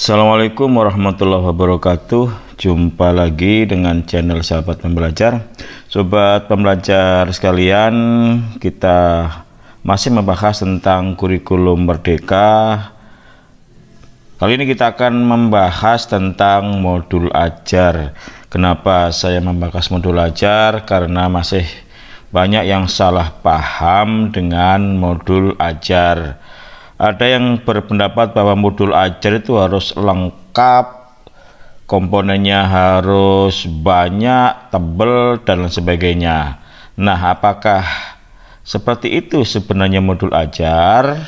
Assalamualaikum warahmatullahi wabarakatuh Jumpa lagi dengan channel Sahabat Pembelajar Sobat Pembelajar sekalian Kita masih membahas tentang kurikulum merdeka Kali ini kita akan membahas tentang modul ajar Kenapa saya membahas modul ajar? Karena masih banyak yang salah paham dengan modul ajar ada yang berpendapat bahwa modul ajar itu harus lengkap, komponennya harus banyak, tebal, dan sebagainya. Nah, apakah seperti itu sebenarnya modul ajar?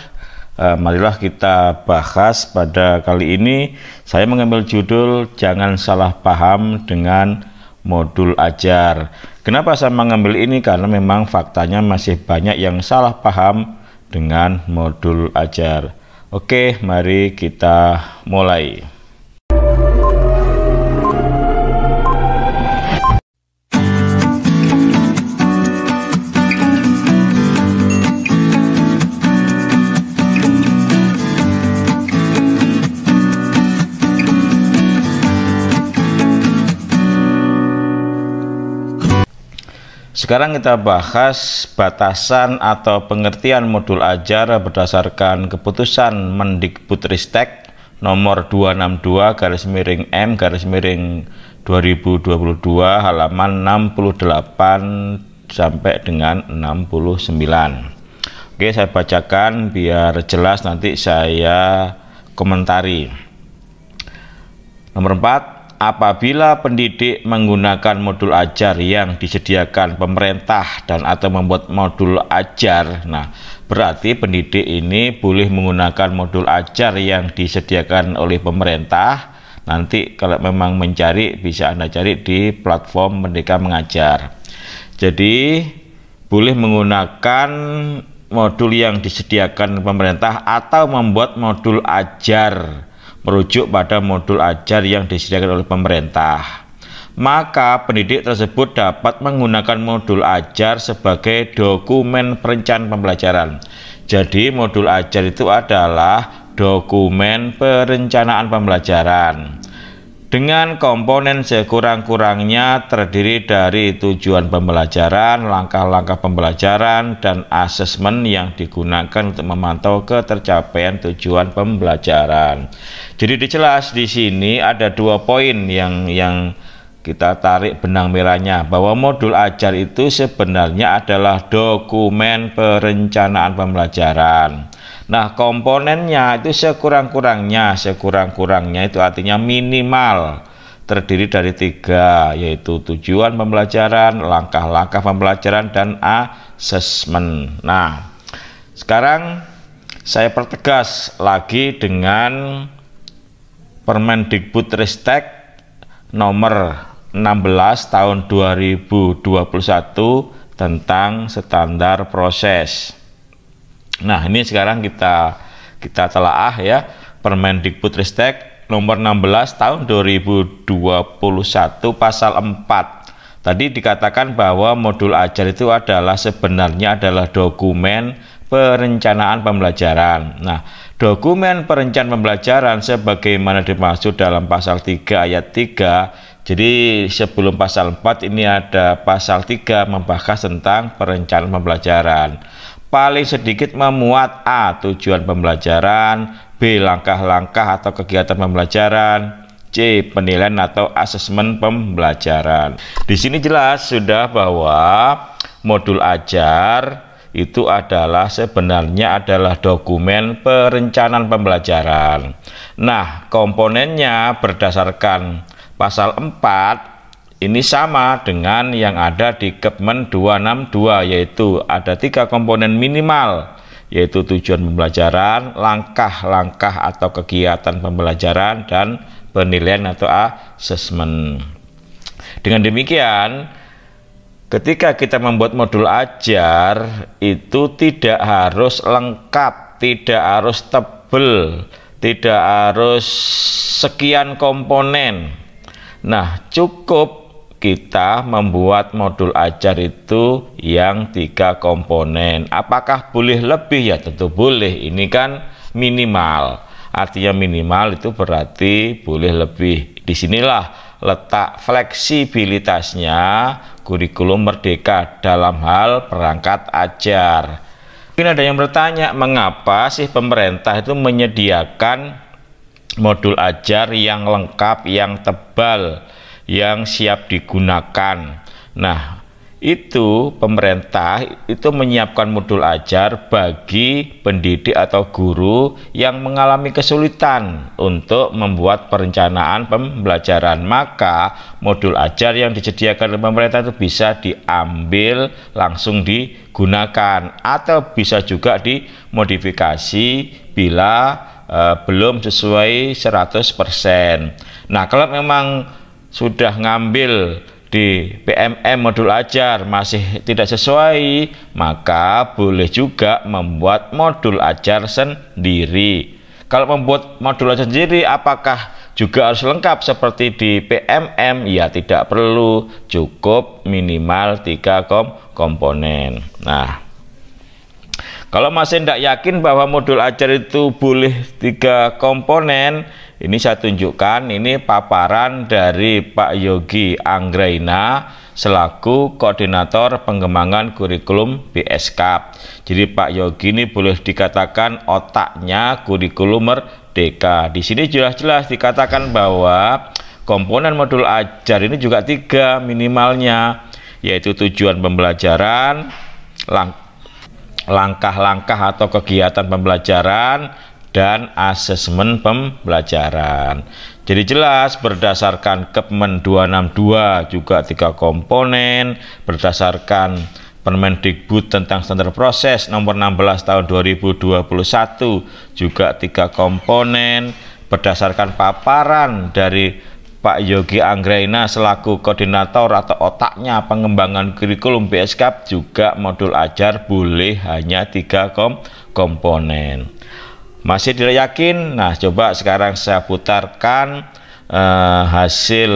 Eh, marilah kita bahas pada kali ini. Saya mengambil judul "Jangan Salah Paham dengan Modul Ajar". Kenapa saya mengambil ini? Karena memang faktanya masih banyak yang salah paham dengan modul ajar. Oke, mari kita mulai. Sekarang kita bahas batasan atau pengertian modul ajar berdasarkan keputusan Mendikbudristek nomor 262 garis miring M garis miring 2022 halaman 68 sampai dengan 69. Oke, saya bacakan biar jelas nanti saya komentari. Nomor 4 apabila pendidik menggunakan modul ajar yang disediakan pemerintah dan atau membuat modul ajar, nah berarti pendidik ini boleh menggunakan modul ajar yang disediakan oleh pemerintah. Nanti kalau memang mencari bisa Anda cari di platform Merdeka Mengajar. Jadi boleh menggunakan modul yang disediakan pemerintah atau membuat modul ajar merujuk pada modul ajar yang disediakan oleh pemerintah. Maka pendidik tersebut dapat menggunakan modul ajar sebagai dokumen perencanaan pembelajaran. Jadi modul ajar itu adalah dokumen perencanaan pembelajaran dengan komponen sekurang-kurangnya terdiri dari tujuan pembelajaran, langkah-langkah pembelajaran, dan asesmen yang digunakan untuk memantau ketercapaian tujuan pembelajaran. Jadi dijelas di sini ada dua poin yang yang kita tarik benang merahnya bahwa modul ajar itu sebenarnya adalah dokumen perencanaan pembelajaran. Nah, komponennya itu sekurang-kurangnya, sekurang-kurangnya itu artinya minimal terdiri dari tiga, yaitu tujuan pembelajaran, langkah-langkah pembelajaran, dan asesmen. Nah, sekarang saya pertegas lagi dengan Permendikbud Ristek nomor 16 tahun 2021 tentang standar proses. Nah, ini sekarang kita kita telaah ya Permendikbudristek nomor 16 tahun 2021 pasal 4. Tadi dikatakan bahwa modul ajar itu adalah sebenarnya adalah dokumen perencanaan pembelajaran. Nah, dokumen perencanaan pembelajaran sebagaimana dimaksud dalam pasal 3 ayat 3. Jadi sebelum pasal 4 ini ada pasal 3 membahas tentang perencanaan pembelajaran paling sedikit memuat A. Tujuan pembelajaran B. Langkah-langkah atau kegiatan pembelajaran C. Penilaian atau asesmen pembelajaran Di sini jelas sudah bahwa modul ajar itu adalah sebenarnya adalah dokumen perencanaan pembelajaran. Nah, komponennya berdasarkan pasal 4 ini sama dengan yang ada di Kepmen 262 yaitu ada tiga komponen minimal yaitu tujuan pembelajaran, langkah-langkah atau kegiatan pembelajaran dan penilaian atau assessment. Dengan demikian, ketika kita membuat modul ajar itu tidak harus lengkap, tidak harus tebel, tidak harus sekian komponen. Nah, cukup kita membuat modul ajar itu yang tiga komponen. Apakah boleh lebih? Ya tentu boleh. Ini kan minimal. Artinya minimal itu berarti boleh lebih. Disinilah letak fleksibilitasnya kurikulum merdeka dalam hal perangkat ajar. Mungkin ada yang bertanya, mengapa sih pemerintah itu menyediakan modul ajar yang lengkap, yang tebal, yang siap digunakan. Nah, itu pemerintah itu menyiapkan modul ajar bagi pendidik atau guru yang mengalami kesulitan untuk membuat perencanaan pembelajaran maka modul ajar yang disediakan oleh pemerintah itu bisa diambil langsung digunakan atau bisa juga dimodifikasi bila uh, belum sesuai 100%. Nah, kalau memang sudah ngambil di PMM modul ajar masih tidak sesuai, maka boleh juga membuat modul ajar sendiri. Kalau membuat modul ajar sendiri, apakah juga harus lengkap seperti di PMM? Ya tidak perlu, cukup minimal 3 kom komponen. Nah, kalau masih tidak yakin bahwa modul ajar itu boleh tiga komponen, ini saya tunjukkan, ini paparan dari Pak Yogi Anggraina selaku koordinator pengembangan kurikulum BSK. Jadi Pak Yogi ini boleh dikatakan otaknya kurikulum merdeka. Di sini jelas-jelas dikatakan bahwa komponen modul ajar ini juga tiga minimalnya, yaitu tujuan pembelajaran, langkah langkah atau kegiatan pembelajaran, dan asesmen pembelajaran. Jadi jelas berdasarkan Kepmen 262 juga tiga komponen, berdasarkan Permendikbud tentang standar proses nomor 16 tahun 2021 juga tiga komponen berdasarkan paparan dari Pak Yogi Anggraina selaku koordinator atau otaknya pengembangan kurikulum BSK juga modul ajar boleh hanya tiga kom komponen. Masih tidak yakin? Nah, coba sekarang saya putarkan eh, hasil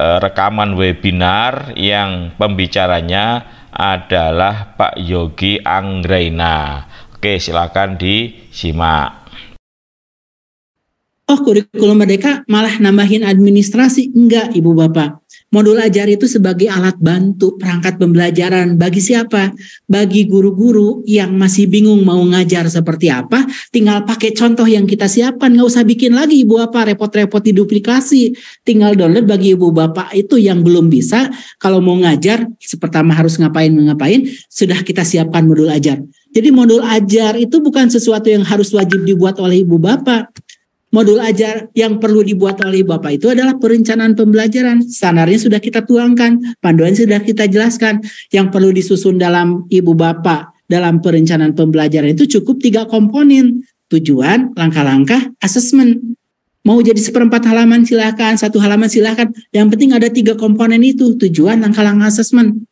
eh, rekaman webinar yang pembicaranya adalah Pak Yogi anggraina Oke, silakan disimak. Oh, kurikulum merdeka malah nambahin administrasi? Enggak, Ibu Bapak. Modul ajar itu sebagai alat bantu perangkat pembelajaran bagi siapa? Bagi guru-guru yang masih bingung mau ngajar seperti apa, tinggal pakai contoh yang kita siapkan, nggak usah bikin lagi ibu apa repot-repot diduplikasi. Tinggal download bagi ibu bapak itu yang belum bisa, kalau mau ngajar, pertama harus ngapain ngapain, sudah kita siapkan modul ajar. Jadi modul ajar itu bukan sesuatu yang harus wajib dibuat oleh ibu bapak modul ajar yang perlu dibuat oleh Bapak itu adalah perencanaan pembelajaran. Standarnya sudah kita tuangkan, panduan sudah kita jelaskan. Yang perlu disusun dalam Ibu Bapak dalam perencanaan pembelajaran itu cukup tiga komponen. Tujuan, langkah-langkah, asesmen. Mau jadi seperempat halaman silahkan, satu halaman silahkan. Yang penting ada tiga komponen itu, tujuan, langkah-langkah, asesmen.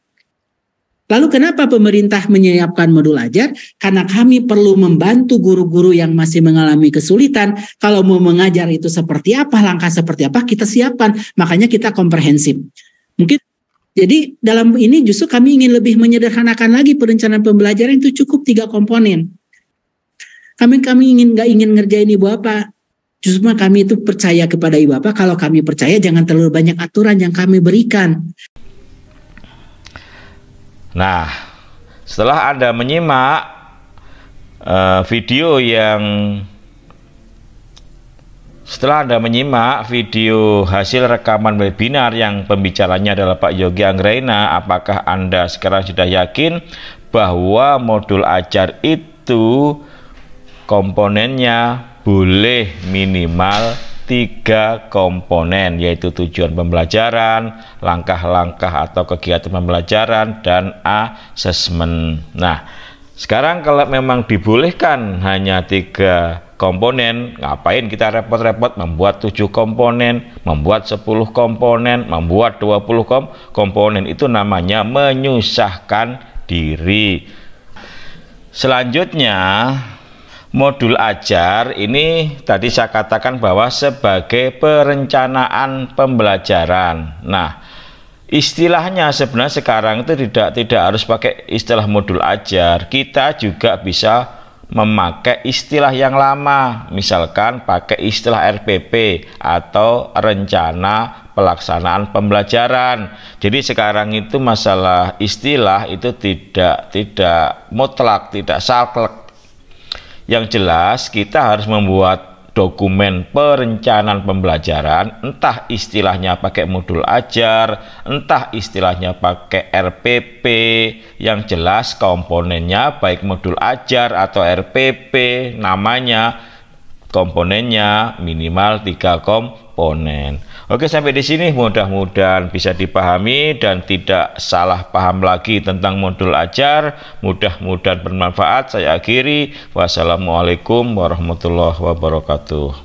Lalu kenapa pemerintah menyiapkan modul ajar? Karena kami perlu membantu guru-guru yang masih mengalami kesulitan. Kalau mau mengajar itu seperti apa, langkah seperti apa, kita siapkan. Makanya kita komprehensif. Mungkin jadi dalam ini justru kami ingin lebih menyederhanakan lagi perencanaan pembelajaran itu cukup tiga komponen. Kami kami ingin nggak ingin ngerjain ibu apa, justru kami itu percaya kepada ibu apa. Kalau kami percaya jangan terlalu banyak aturan yang kami berikan. Nah, setelah Anda menyimak uh, video yang setelah Anda menyimak video hasil rekaman webinar yang pembicaranya adalah Pak Yogi Anggraina, apakah Anda sekarang sudah yakin bahwa modul ajar itu komponennya boleh minimal tiga komponen yaitu tujuan pembelajaran, langkah-langkah atau kegiatan pembelajaran dan assessment. Nah, sekarang kalau memang dibolehkan hanya tiga komponen, ngapain kita repot-repot membuat tujuh komponen, membuat sepuluh komponen, membuat dua puluh kom komponen itu namanya menyusahkan diri. Selanjutnya, modul ajar ini tadi saya katakan bahwa sebagai perencanaan pembelajaran. Nah, istilahnya sebenarnya sekarang itu tidak tidak harus pakai istilah modul ajar. Kita juga bisa memakai istilah yang lama, misalkan pakai istilah RPP atau rencana pelaksanaan pembelajaran. Jadi sekarang itu masalah istilah itu tidak tidak mutlak, tidak saklek yang jelas kita harus membuat dokumen perencanaan pembelajaran, entah istilahnya pakai modul ajar, entah istilahnya pakai RPP, yang jelas komponennya baik modul ajar atau RPP, namanya, komponennya minimal tiga kom komponen. Oke, sampai di sini mudah-mudahan bisa dipahami dan tidak salah paham lagi tentang modul ajar. Mudah-mudahan bermanfaat. Saya akhiri. Wassalamualaikum warahmatullahi wabarakatuh.